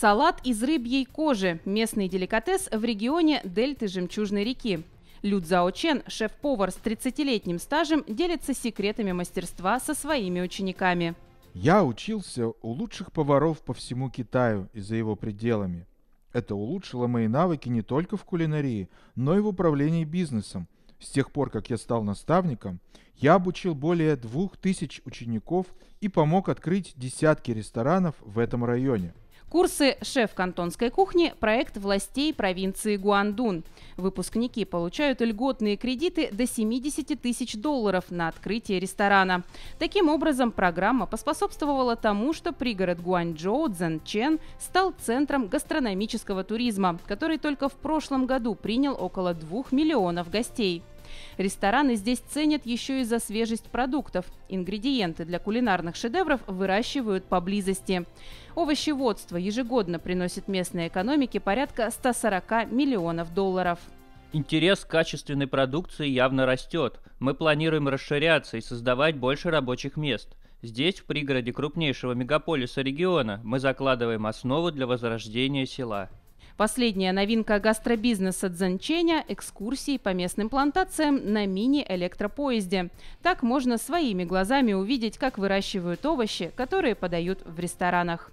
Салат из рыбьей кожи – местный деликатес в регионе дельты Жемчужной реки. Людзао Чен, шеф-повар с 30-летним стажем, делится секретами мастерства со своими учениками. Я учился у лучших поваров по всему Китаю и за его пределами. Это улучшило мои навыки не только в кулинарии, но и в управлении бизнесом. С тех пор, как я стал наставником, я обучил более двух тысяч учеников и помог открыть десятки ресторанов в этом районе. Курсы «Шеф кантонской кухни» – проект властей провинции Гуандун. Выпускники получают льготные кредиты до 70 тысяч долларов на открытие ресторана. Таким образом, программа поспособствовала тому, что пригород Гуанчжоу Цзэнчэн стал центром гастрономического туризма, который только в прошлом году принял около 2 миллионов гостей. Рестораны здесь ценят еще и за свежесть продуктов. Ингредиенты для кулинарных шедевров выращивают поблизости. Овощеводство ежегодно приносит местной экономике порядка 140 миллионов долларов. Интерес к качественной продукции явно растет. Мы планируем расширяться и создавать больше рабочих мест. Здесь, в пригороде крупнейшего мегаполиса региона, мы закладываем основу для возрождения села. Последняя новинка гастробизнеса Дзенченя – экскурсии по местным плантациям на мини-электропоезде. Так можно своими глазами увидеть, как выращивают овощи, которые подают в ресторанах.